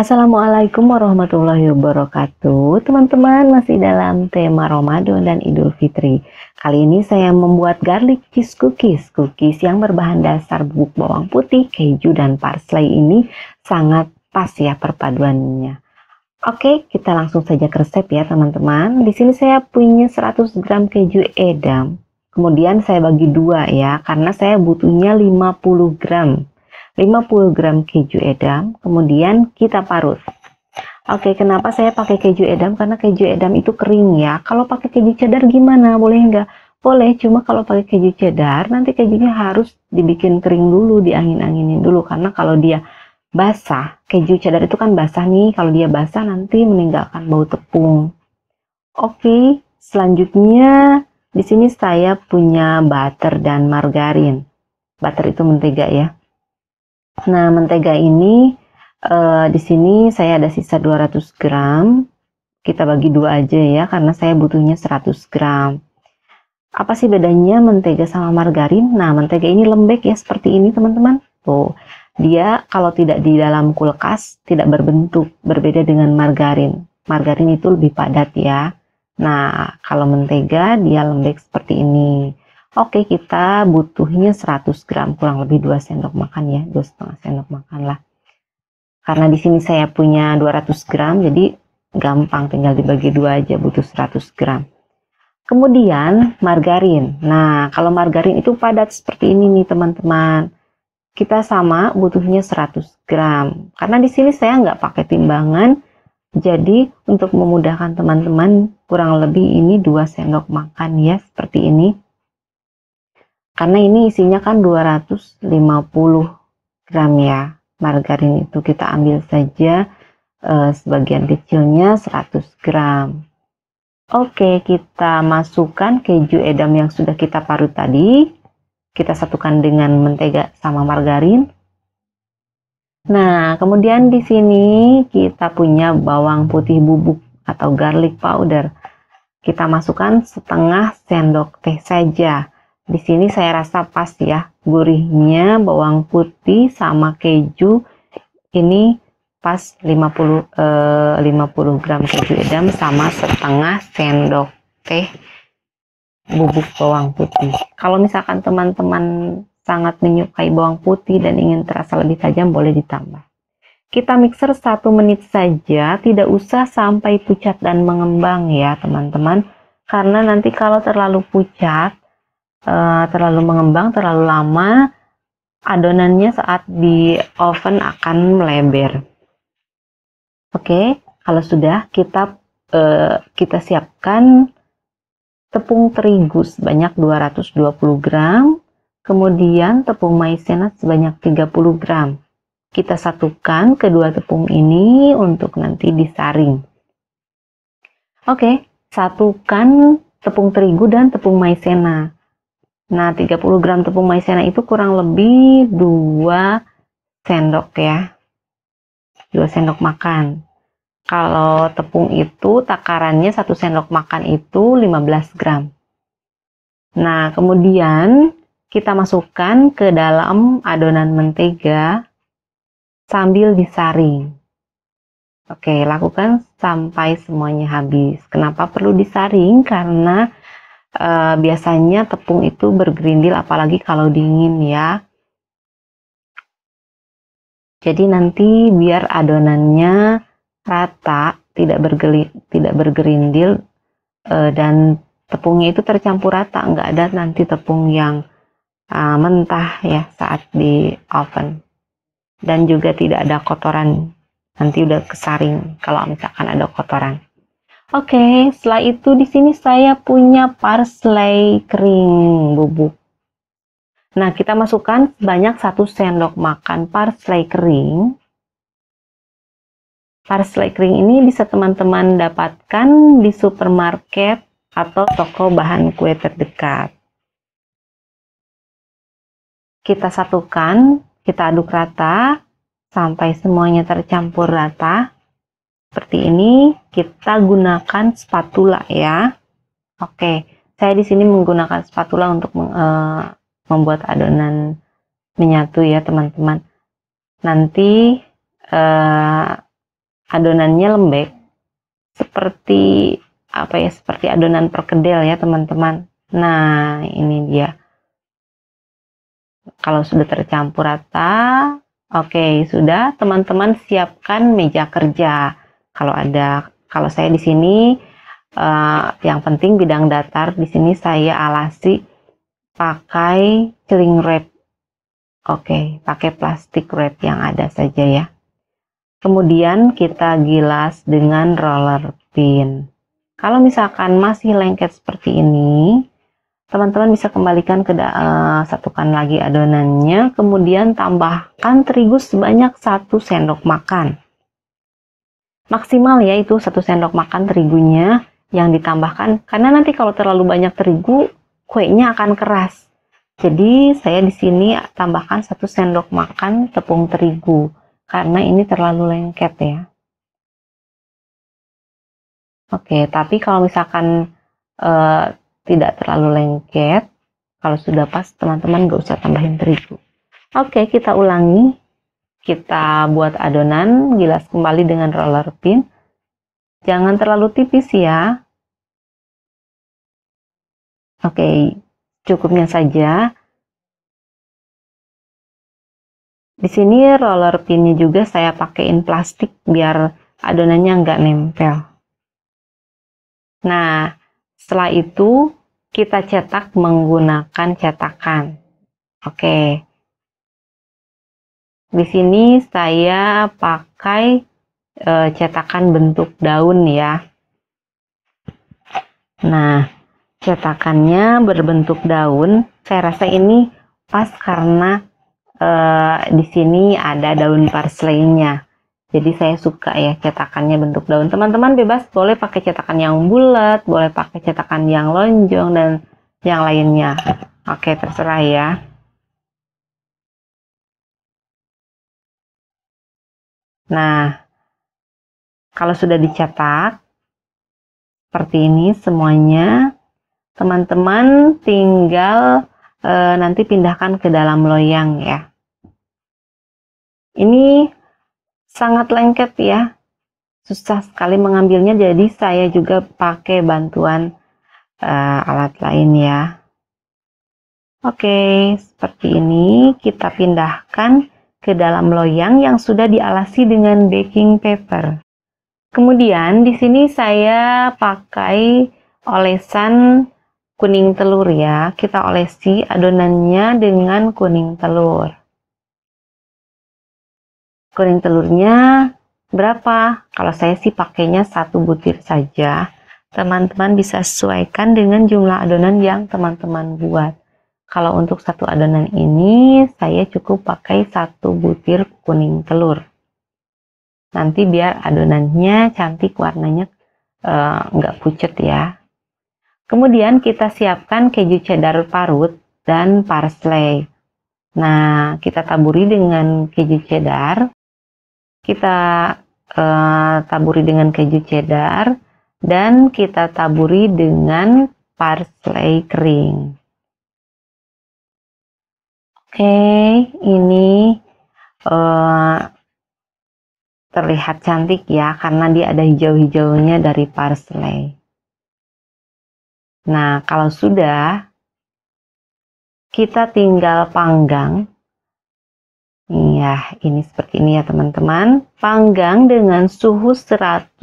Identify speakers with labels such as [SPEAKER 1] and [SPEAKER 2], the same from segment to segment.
[SPEAKER 1] Assalamualaikum warahmatullahi wabarakatuh Teman-teman masih dalam tema Ramadan dan Idul Fitri Kali ini saya membuat garlic cheese cookies Cookies yang berbahan dasar bubuk bawang putih, keju, dan parsley ini sangat pas ya perpaduannya Oke, kita langsung saja ke resep ya teman-teman Di sini saya punya 100 gram keju edam Kemudian saya bagi dua ya, karena saya butuhnya 50 gram 50 gram keju edam, kemudian kita parut. Oke, kenapa saya pakai keju edam? Karena keju edam itu kering ya. Kalau pakai keju cheddar gimana? Boleh nggak? Boleh, cuma kalau pakai keju cheddar, nanti kejunya harus dibikin kering dulu, diangin-anginin dulu. Karena kalau dia basah, keju cheddar itu kan basah nih. Kalau dia basah nanti meninggalkan bau tepung. Oke, selanjutnya di sini saya punya butter dan margarin. Butter itu mentega ya. Nah, mentega ini uh, di sini saya ada sisa 200 gram. Kita bagi dua aja ya, karena saya butuhnya 100 gram. Apa sih bedanya mentega sama margarin? Nah, mentega ini lembek ya, seperti ini teman-teman. Tuh, dia kalau tidak di dalam kulkas, tidak berbentuk. Berbeda dengan margarin. Margarin itu lebih padat ya. Nah, kalau mentega dia lembek seperti ini. Oke, kita butuhnya 100 gram, kurang lebih 2 sendok makan ya, 2 setengah sendok makan lah. Karena di sini saya punya 200 gram, jadi gampang tinggal dibagi dua aja, butuh 100 gram. Kemudian margarin. Nah, kalau margarin itu padat seperti ini nih teman-teman. Kita sama butuhnya 100 gram. Karena di sini saya nggak pakai timbangan, jadi untuk memudahkan teman-teman kurang lebih ini 2 sendok makan ya seperti ini karena ini isinya kan 250 gram ya margarin itu kita ambil saja eh, sebagian kecilnya 100 gram oke kita masukkan keju edam yang sudah kita parut tadi kita satukan dengan mentega sama margarin nah kemudian di sini kita punya bawang putih bubuk atau garlic powder kita masukkan setengah sendok teh saja di sini saya rasa pas ya, gurihnya bawang putih sama keju ini pas 50 eh, 50 gram keju edam sama setengah sendok teh bubuk bawang putih. Kalau misalkan teman-teman sangat menyukai bawang putih dan ingin terasa lebih tajam boleh ditambah. Kita mixer satu menit saja, tidak usah sampai pucat dan mengembang ya teman-teman. Karena nanti kalau terlalu pucat, Eh, terlalu mengembang terlalu lama adonannya saat di oven akan melebar oke kalau sudah kita eh, kita siapkan tepung terigu sebanyak 220 gram kemudian tepung maizena sebanyak 30 gram. Kita satukan kedua tepung ini untuk nanti disaring. Oke, satukan tepung terigu dan tepung maizena. Nah, 30 gram tepung maizena itu kurang lebih 2 sendok ya. 2 sendok makan. Kalau tepung itu takarannya 1 sendok makan itu 15 gram. Nah, kemudian kita masukkan ke dalam adonan mentega sambil disaring. Oke, lakukan sampai semuanya habis. Kenapa perlu disaring? Karena Uh, biasanya tepung itu bergerindil apalagi kalau dingin ya. Jadi nanti biar adonannya rata, tidak bergeli, tidak bergerindil uh, eh, dan tepungnya itu tercampur rata, nggak ada nanti tepung yang uh, mentah ya saat di oven. Dan juga tidak ada kotoran. Nanti udah kesaring kalau misalkan ada kotoran. Oke, okay, setelah itu di sini saya punya parsley kering bubuk. Nah, kita masukkan banyak satu sendok makan parsley kering. Parsley kering ini bisa teman-teman dapatkan di supermarket atau toko bahan kue terdekat. Kita satukan, kita aduk rata sampai semuanya tercampur rata seperti ini kita gunakan spatula ya oke saya di sini menggunakan spatula untuk uh, membuat adonan menyatu ya teman-teman nanti uh, adonannya lembek seperti apa ya seperti adonan perkedel ya teman-teman nah ini dia kalau sudah tercampur rata oke sudah teman-teman siapkan meja kerja kalau ada kalau saya di sini uh, yang penting bidang datar di sini saya alasi pakai cling wrap oke okay, pakai plastik wrap yang ada saja ya kemudian kita gilas dengan roller pin kalau misalkan masih lengket seperti ini teman-teman bisa kembalikan ke uh, satukan lagi adonannya kemudian tambahkan terigu sebanyak satu sendok makan maksimal ya itu satu sendok makan terigunya yang ditambahkan karena nanti kalau terlalu banyak terigu kuenya akan keras jadi saya di sini tambahkan satu sendok makan tepung terigu karena ini terlalu lengket ya oke tapi kalau misalkan eh, tidak terlalu lengket kalau sudah pas teman-teman gak usah tambahin terigu oke kita ulangi kita buat adonan, gilas kembali dengan roller pin. Jangan terlalu tipis ya. Oke, cukupnya saja. Di sini roller pinnya juga saya pakaiin plastik biar adonannya nggak nempel. Nah, setelah itu kita cetak menggunakan cetakan. Oke, di sini saya pakai e, cetakan bentuk daun ya. Nah, cetakannya berbentuk daun. Saya rasa ini pas karena e, di sini ada daun parsley-nya. Jadi saya suka ya cetakannya bentuk daun. Teman-teman bebas boleh pakai cetakan yang bulat, boleh pakai cetakan yang lonjong dan yang lainnya. Oke, terserah ya. Nah, kalau sudah dicetak seperti ini semuanya, teman-teman tinggal e, nanti pindahkan ke dalam loyang ya. Ini sangat lengket ya, susah sekali mengambilnya, jadi saya juga pakai bantuan e, alat lain ya. Oke, seperti ini kita pindahkan ke dalam loyang yang sudah dialasi dengan baking paper. Kemudian di sini saya pakai olesan kuning telur ya. Kita olesi adonannya dengan kuning telur. Kuning telurnya berapa? Kalau saya sih pakainya satu butir saja. Teman-teman bisa sesuaikan dengan jumlah adonan yang teman-teman buat. Kalau untuk satu adonan ini, saya cukup pakai satu butir kuning telur. Nanti biar adonannya cantik warnanya eh, nggak uh, pucet ya. Kemudian kita siapkan keju cheddar parut dan parsley. Nah, kita taburi dengan keju cheddar. Kita uh, taburi dengan keju cheddar dan kita taburi dengan parsley kering. Oke, ini uh, terlihat cantik ya karena dia ada hijau-hijaunya dari parsley. Nah, kalau sudah kita tinggal panggang. Ya, ini seperti ini ya teman-teman. Panggang dengan suhu 140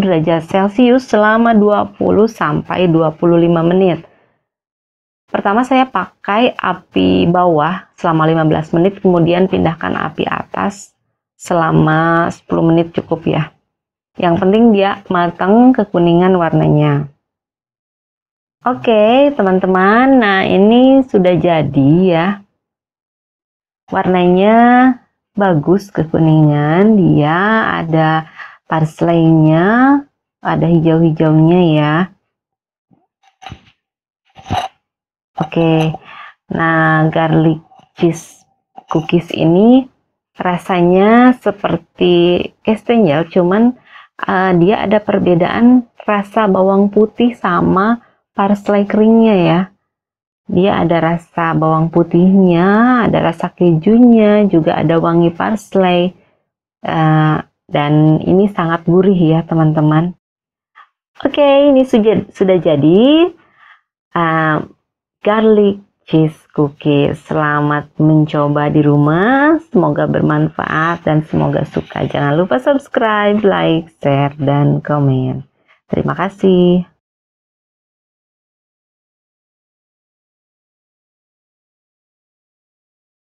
[SPEAKER 1] derajat Celcius selama 20 sampai 25 menit. Pertama saya pakai api bawah selama 15 menit, kemudian pindahkan api atas selama 10 menit cukup ya. Yang penting dia matang kekuningan warnanya. Oke, teman-teman. Nah, ini sudah jadi ya. Warnanya bagus kekuningan, dia ada parsley-nya, ada hijau-hijaunya ya. Oke, okay. nah garlic cheese cookies ini rasanya seperti kestenjel, cuman uh, dia ada perbedaan rasa bawang putih sama parsley keringnya ya. Dia ada rasa bawang putihnya, ada rasa kejunya, juga ada wangi parsley. Uh, dan ini sangat gurih ya teman-teman. Oke, okay, ini sudah, sudah jadi. Uh, garlic cheese cookies. Selamat mencoba di rumah, semoga bermanfaat dan semoga suka. Jangan lupa subscribe, like, share, dan komen. Terima kasih.